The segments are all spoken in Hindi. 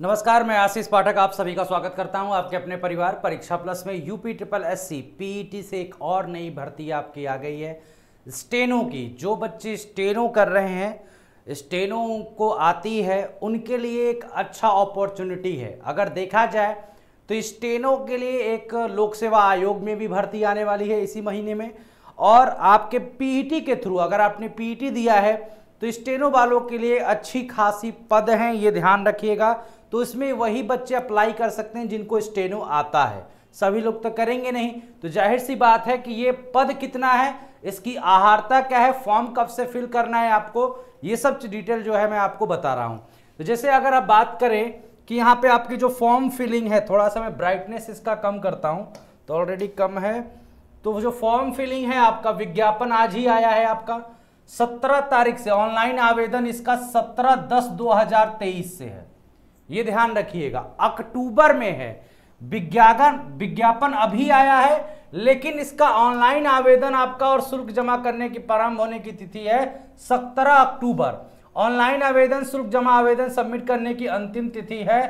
नमस्कार मैं आशीष पाठक आप सभी का स्वागत करता हूं आपके अपने परिवार परीक्षा प्लस में UP triple S C PET से एक और नई भर्ती आपकी आ गई है स्टेनो की जो बच्चे स्टेनो कर रहे हैं स्टेनो को आती है उनके लिए एक अच्छा अपॉर्चुनिटी है अगर देखा जाए तो स्टेनो के लिए एक लोक सेवा आयोग में भी भर्ती आने वाली है इसी महीने में और आपके पीईटी के थ्रू अगर आपने पीईटी दिया है तो स्टेनो वालों के लिए अच्छी खासी पद हैं ये ध्यान रखिएगा तो इसमें वही बच्चे अप्लाई कर सकते हैं जिनको स्टेनो आता है सभी लोग तो करेंगे नहीं तो जाहिर सी बात है कि ये पद कितना है इसकी आहारता क्या है फॉर्म कब से फिल करना है आपको ये सब डिटेल जो है मैं आपको बता रहा हूँ तो जैसे अगर आप बात करें कि यहाँ पे आपकी जो फॉर्म फिलिंग है थोड़ा सा मैं ब्राइटनेस इसका कम करता हूँ तो ऑलरेडी कम है तो जो फॉर्म फिलिंग है आपका विज्ञापन आज ही आया है आपका सत्रह तारीख से ऑनलाइन आवेदन इसका सत्रह दस दो हजार तेईस से है ये ध्यान रखिएगा अक्टूबर में है विज्ञापन विज्ञापन अभी आया है लेकिन इसका ऑनलाइन आवेदन आपका और शुल्क जमा करने की प्रारंभ होने की तिथि है सत्रह अक्टूबर ऑनलाइन आवेदन शुल्क जमा आवेदन सबमिट करने की अंतिम तिथि है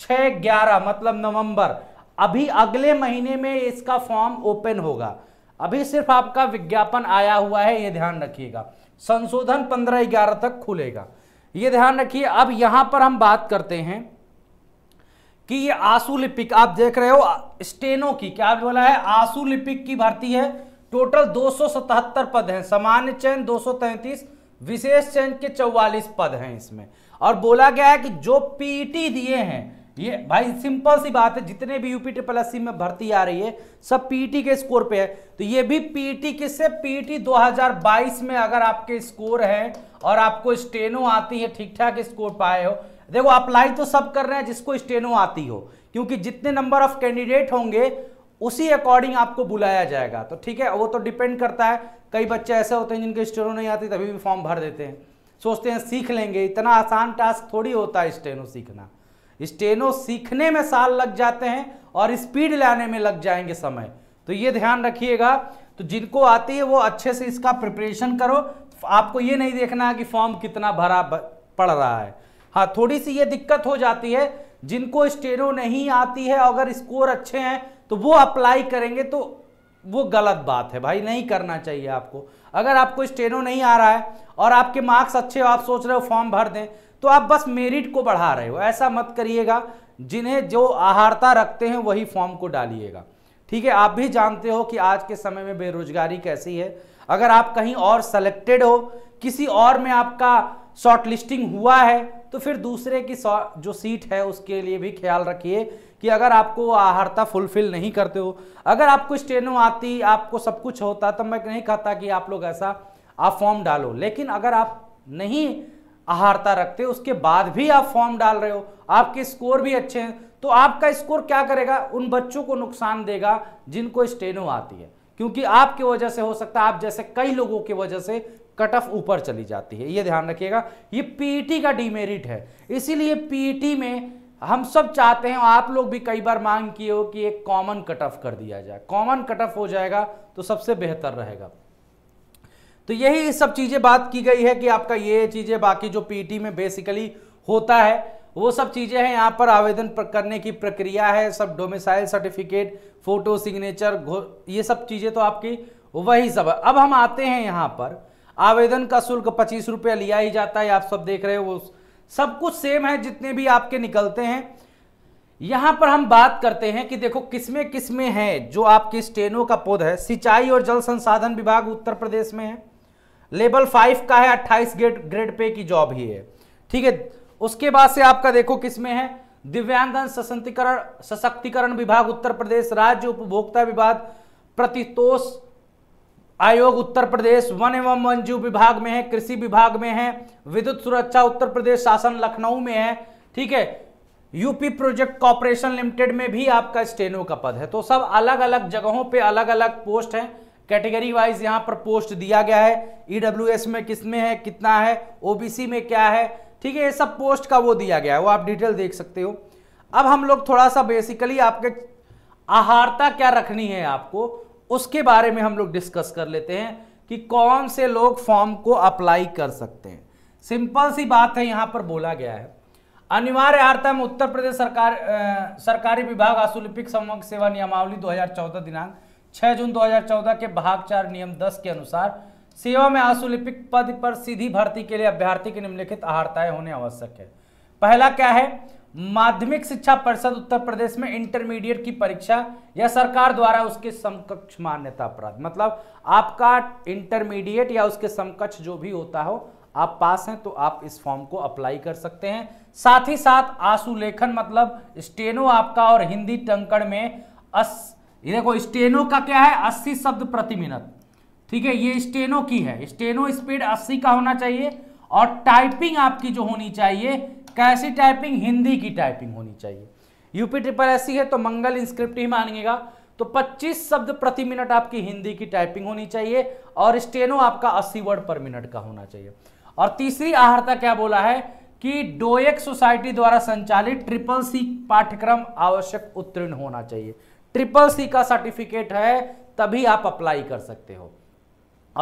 छह ग्यारह मतलब नवंबर अभी अगले महीने में इसका फॉर्म ओपन होगा अभी सिर्फ आपका विज्ञापन आया हुआ है ये ध्यान रखिएगा संशोधन पंद्रह ग्यारह तक खुलेगा ये ध्यान रखिए अब यहां पर हम बात करते हैं कि ये आंसू लिपिक आप देख रहे हो स्टेनो की क्या बोला है आंसू लिपिक की भर्ती है टोटल 277 पद हैं सामान्य चयन 233 विशेष चयन के 44 पद हैं इसमें और बोला गया है कि जो पीटी दिए हैं ये भाई सिंपल सी बात है जितने भी यूपी ट्रिपल एस में भर्ती आ रही है सब पीटी के स्कोर पे है तो ये भी पीटी किससे पीटी 2022 में अगर आपके स्कोर है और आपको स्टेनो आती है ठीक ठाक स्कोर पाए हो देखो अप्लाई तो सब कर रहे हैं जिसको स्टेनो आती हो क्योंकि जितने नंबर ऑफ कैंडिडेट होंगे उसी अकॉर्डिंग आपको बुलाया जाएगा तो ठीक है वो तो डिपेंड करता है कई बच्चे ऐसे होते हैं जिनके स्टेनो नहीं आती तभी भी फॉर्म भर देते हैं सोचते हैं सीख लेंगे इतना आसान टास्क थोड़ी होता है स्टेनो सीखना स्टेनो सीखने में साल लग जाते हैं और स्पीड लाने में लग जाएंगे समय तो ये ध्यान रखिएगा तो जिनको आती है वो अच्छे से इसका प्रिपरेशन करो आपको ये नहीं देखना है कि फॉर्म कितना भरा पड़ रहा है हाँ थोड़ी सी ये दिक्कत हो जाती है जिनको स्टेनो नहीं आती है अगर स्कोर अच्छे हैं तो वो अप्लाई करेंगे तो वो गलत बात है भाई नहीं करना चाहिए आपको अगर आपको स्टेनो नहीं आ रहा है और आपके मार्क्स अच्छे हो आप सोच रहे हो फॉर्म भर दें तो आप बस मेरिट को बढ़ा रहे हो ऐसा मत करिएगा जिन्हें जो आहारता रखते हैं वही फॉर्म को डालिएगा ठीक है आप भी जानते हो कि आज के समय में बेरोजगारी कैसी है अगर आप कहीं और सेलेक्टेड हो किसी और में आपका शॉर्टलिस्टिंग हुआ है तो फिर दूसरे की जो सीट है उसके लिए भी ख्याल रखिए कि अगर आपको आहारता फुलफिल नहीं करते हो अगर आपको स्टेनो आती आपको सब कुछ होता तो मैं नहीं कहता कि आप लोग ऐसा आप फॉर्म डालो लेकिन अगर आप नहीं आहारता रखते हो उसके बाद भी आप फॉर्म डाल रहे हो आपके स्कोर भी अच्छे हैं तो आपका स्कोर क्या करेगा उन बच्चों को नुकसान देगा जिनको स्टेनो आती है क्योंकि आपकी वजह से हो सकता है आप जैसे कई लोगों की वजह से कट ऑफ ऊपर चली जाती है ये ध्यान रखिएगा ये पीईटी e का डीमेरिट है इसीलिए पीईटी e में हम सब चाहते हैं आप लोग भी कई बार मांग किए हो कि एक कॉमन कट ऑफ कर दिया जाए कॉमन कट ऑफ हो जाएगा तो सबसे बेहतर रहेगा तो यही सब चीज़ें बात की गई है कि आपका ये चीज़ें बाकी जो पीटी में बेसिकली होता है वो सब चीज़ें हैं यहाँ पर आवेदन करने की प्रक्रिया है सब डोमिसाइल सर्टिफिकेट फोटो सिग्नेचर ये सब चीज़ें तो आपकी वही सब है अब हम आते हैं यहाँ पर आवेदन का शुल्क पच्चीस रुपया लिया ही जाता है आप सब देख रहे हो सब कुछ सेम है जितने भी आपके निकलते हैं यहाँ पर हम बात करते हैं कि देखो किसमें किसमें है जो आपके स्टेनो का पौध है सिंचाई और जल संसाधन विभाग उत्तर प्रदेश में है लेवल फाइव का है अट्ठाइस ग्रेड ग्रेड पे की जॉब ही है ठीक है उसके बाद से आपका देखो किसमें है दिव्यांगन सशक्तिकरण सशक्तिकरण विभाग उत्तर प्रदेश राज्य उपभोक्ता विभाग प्रतितोष आयोग उत्तर प्रदेश वन एवं वन जीव विभाग में है कृषि विभाग में है विद्युत सुरक्षा उत्तर प्रदेश शासन लखनऊ में है ठीक है यूपी प्रोजेक्ट कॉरपोरेशन लिमिटेड में भी आपका स्टेनो का पद है तो सब अलग अलग जगहों पे अलग अलग पोस्ट हैं कैटेगरी वाइज यहाँ पर पोस्ट दिया गया है ई e में किस में है कितना है ओबीसी में क्या है ठीक है ये सब पोस्ट का वो दिया गया है वो आप डिटेल देख सकते हो अब हम लोग थोड़ा सा बेसिकली आपके आहारता क्या रखनी है आपको उसके बारे में हम लोग डिस्कस कर लेते हैं कि कौन से लोग फॉर्म को अप्लाई कर सकते हैं सिंपल सी बात है यहाँ पर बोला गया है अनिवार्य आर्ता में उत्तर प्रदेश सरकार आ, सरकारी विभाग आशुलिपिक संवर्ग सेवा नियमावली 2014 दिनांक छह जून 2014 के भाग चार नियम 10 के अनुसार सेवा में आशुलिपिक पद पर सीधी भर्ती के लिए अभ्यर्थी की निम्नलिखित आहारताएं होने आवश्यक है पहला क्या है माध्यमिक शिक्षा परिषद उत्तर प्रदेश में इंटरमीडिएट की परीक्षा या सरकार द्वारा उसके समकक्ष मान्यता प्राप्त मतलब आपका इंटरमीडिएट या उसके समकक्ष जो भी होता हो आप पास हैं तो आप इस फॉर्म को अप्लाई कर सकते हैं साथ ही साथ आशुलेखन मतलब स्टेनो आपका और हिंदी टंकड़ में ये देखो स्टेनो का क्या है अस्सी शब्द प्रति मिनट ठीक है ये स्टेनो की है स्टेनो स्पीड अस्सी का होना चाहिए और टाइपिंग आपकी जो होनी चाहिए कैसी टाइपिंग हिंदी की टाइपिंग होनी चाहिए यूपी ट्रिपल एस है तो मंगल इंस्क्रिप्ट ही मानिएगा तो 25 शब्द प्रति मिनट आपकी हिंदी की टाइपिंग होनी चाहिए और स्टेनो आपका 80 वर्ड पर मिनट का होना चाहिए और तीसरी आहर्ता क्या बोला है कि डोएक सोसाइटी द्वारा संचालित ट्रिपल सी पाठ्यक्रम आवश्यक उत्तीर्ण होना चाहिए ट्रिपल सी का सर्टिफिकेट है तभी आप अप्लाई कर सकते हो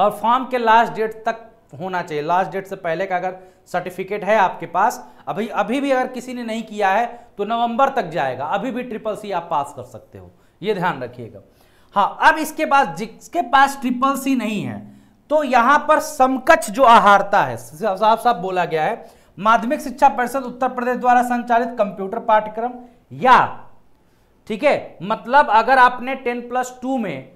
और फॉर्म के लास्ट डेट तक होना चाहिए लास्ट डेट से पहले का अगर सर्टिफिकेट है आपके पास अभी अभी भी अगर किसी ने नहीं किया है तो नवंबर तक जाएगा अभी भी ट्रिपल सी आप पास कर सकते हो ये ध्यान रखिएगा हाँ अब इसके बाद जिसके पास ट्रिपल सी नहीं है तो यहां पर समकक्ष जो आहारता है साफ साफ बोला गया है माध्यमिक शिक्षा परिषद उत्तर प्रदेश द्वारा संचालित कंप्यूटर पाठ्यक्रम या ठीक है मतलब अगर आपने टेन प्लस टू में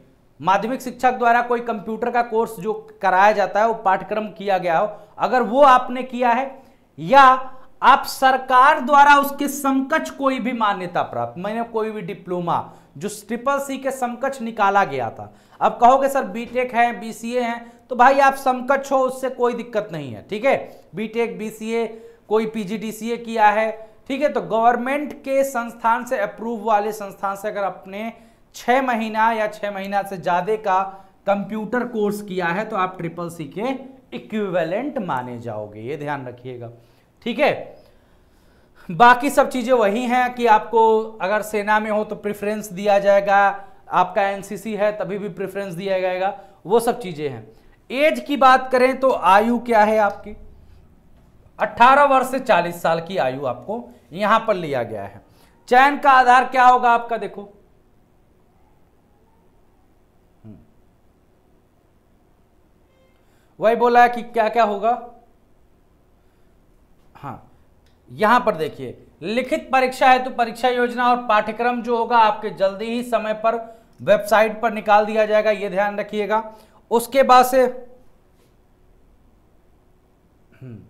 माध्यमिक शिक्षक द्वारा कोई कंप्यूटर का कोर्स जो कराया जाता है वो पाठ्यक्रम किया गया हो अगर वो आपने किया है या आप सरकार द्वारा उसके समकक्ष कोई भी मान्यता प्राप्त मैंने कोई भी डिप्लोमा जो ट्रिपल सी के समकक्ष निकाला गया था अब कहोगे सर बीटेक है बीसीए हैं तो भाई आप समकक्ष हो उससे कोई दिक्कत नहीं है ठीक है बीटेक बीसीए कोई पीजीडीसीए किया है ठीक है तो गवर्नमेंट के संस्थान से अप्रूव वाले संस्थान से अगर अपने छह महीना या छह महीना से ज़्यादा का कंप्यूटर कोर्स किया है तो आप ट्रिपल सी के इक्विवेलेंट माने जाओगे ये ध्यान रखिएगा ठीक है बाकी सब चीज़ें वही हैं कि आपको अगर सेना में हो तो प्रेफरेंस दिया जाएगा आपका एनसीसी है तभी भी प्रेफरेंस दिया जाएगा वो सब चीज़ें हैं एज की बात करें तो आयु क्या है आपकी 18 वर्ष से 40 साल की आयु आपको यहां पर लिया गया है चयन का आधार क्या होगा आपका देखो हम्म। वही बोला है कि क्या क्या होगा हाँ यहां पर देखिए लिखित परीक्षा हेतु परीक्षा योजना और पाठ्यक्रम जो होगा आपके जल्दी ही समय पर वेबसाइट पर निकाल दिया जाएगा यह ध्यान रखिएगा उसके बाद से हम्म।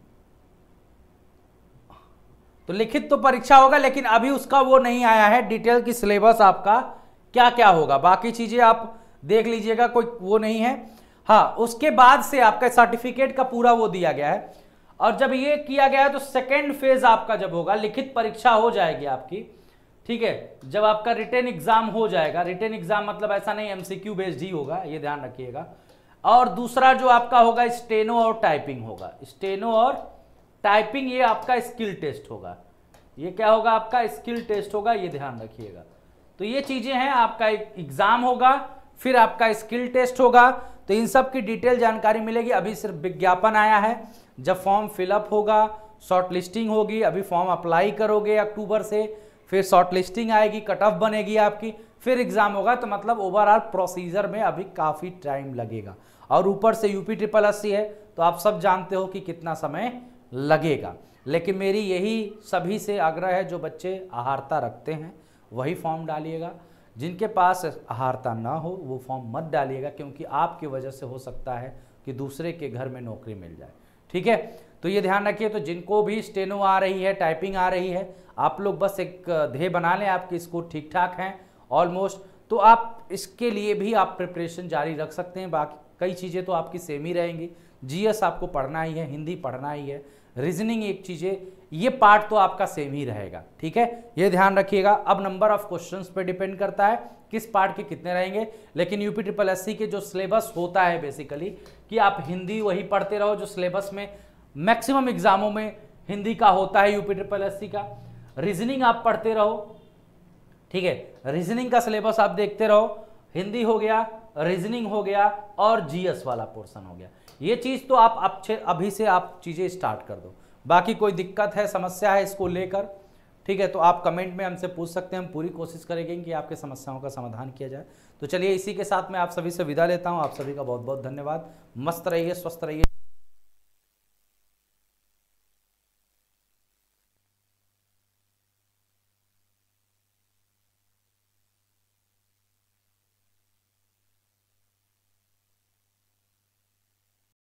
तो लिखित तो परीक्षा होगा लेकिन अभी उसका वो नहीं आया है डिटेल की सिलेबस आपका क्या क्या होगा बाकी चीज़ें आप देख लीजिएगा कोई वो नहीं है हाँ उसके बाद से आपका सर्टिफिकेट का पूरा वो दिया गया है और जब ये किया गया है तो सेकेंड फेज आपका जब होगा लिखित परीक्षा हो जाएगी आपकी ठीक है जब आपका रिटर्न एग्जाम हो जाएगा रिटर्न एग्जाम मतलब ऐसा नहीं एमसीक्यू बेस्ड ही होगा ये ध्यान रखिएगा और दूसरा जो आपका होगा स्टेनो और टाइपिंग होगा स्टेनो और टाइपिंग ये आपका स्किल टेस्ट होगा ये क्या होगा आपका स्किल टेस्ट होगा ये ध्यान रखिएगा तो ये चीज़ें हैं आपका एग्ज़ाम होगा फिर आपका स्किल टेस्ट होगा तो इन सब की डिटेल जानकारी मिलेगी अभी सिर्फ विज्ञापन आया है जब फॉर्म फिलअप होगा शॉर्ट लिस्टिंग होगी अभी फॉर्म अप्लाई करोगे अक्टूबर से फिर शॉर्ट लिस्टिंग आएगी कट ऑफ बनेगी आपकी फिर एग्ज़ाम होगा तो मतलब ओवरऑल प्रोसीजर में अभी काफ़ी टाइम लगेगा और ऊपर से यूपी ट्रिपल अस्सी है तो आप सब जानते हो कि कितना समय लगेगा लेकिन मेरी यही सभी से आग्रह है जो बच्चे आहारता रखते हैं वही फॉर्म डालिएगा जिनके पास आहारता ना हो वो फॉर्म मत डालिएगा क्योंकि आपकी वजह से हो सकता है कि दूसरे के घर में नौकरी मिल जाए ठीक है तो ये ध्यान रखिए तो जिनको भी स्टेनो आ रही है टाइपिंग आ रही है आप लोग बस एक ध्येय बना लें आपकी स्कोर ठीक ठाक हैं ऑलमोस्ट तो आप इसके लिए भी आप प्रिपरेशन जारी रख सकते हैं बाकी कई चीज़ें तो आपकी सेम ही रहेंगी जीएस आपको पढ़ना ही है हिंदी पढ़ना ही है रीजनिंग एक चीज़ है ये पार्ट तो आपका सेम ही रहेगा ठीक है ये ध्यान रखिएगा अब नंबर ऑफ क्वेश्चंस पे डिपेंड करता है किस पार्ट के कितने रहेंगे लेकिन यूपी ट्रिपल एस के जो सिलेबस होता है बेसिकली कि आप हिंदी वही पढ़ते रहो जो सिलेबस में मैक्सिमम एग्जामों में हिंदी का होता है यूपी ट्रिपल एस का रीजनिंग आप पढ़ते रहो ठीक है रीजनिंग का सिलेबस आप देखते रहो हिंदी हो गया रीजनिंग हो गया और जीएस वाला पोर्सन हो गया ये चीज़ तो आप अच्छे अभी से आप चीज़ें स्टार्ट कर दो बाकी कोई दिक्कत है समस्या है इसको लेकर ठीक है तो आप कमेंट में हमसे पूछ सकते हैं हम पूरी कोशिश करेंगे कि आपके समस्याओं का समाधान किया जाए तो चलिए इसी के साथ मैं आप सभी से विदा लेता हूँ आप सभी का बहुत बहुत धन्यवाद मस्त रहिए स्वस्थ रहिए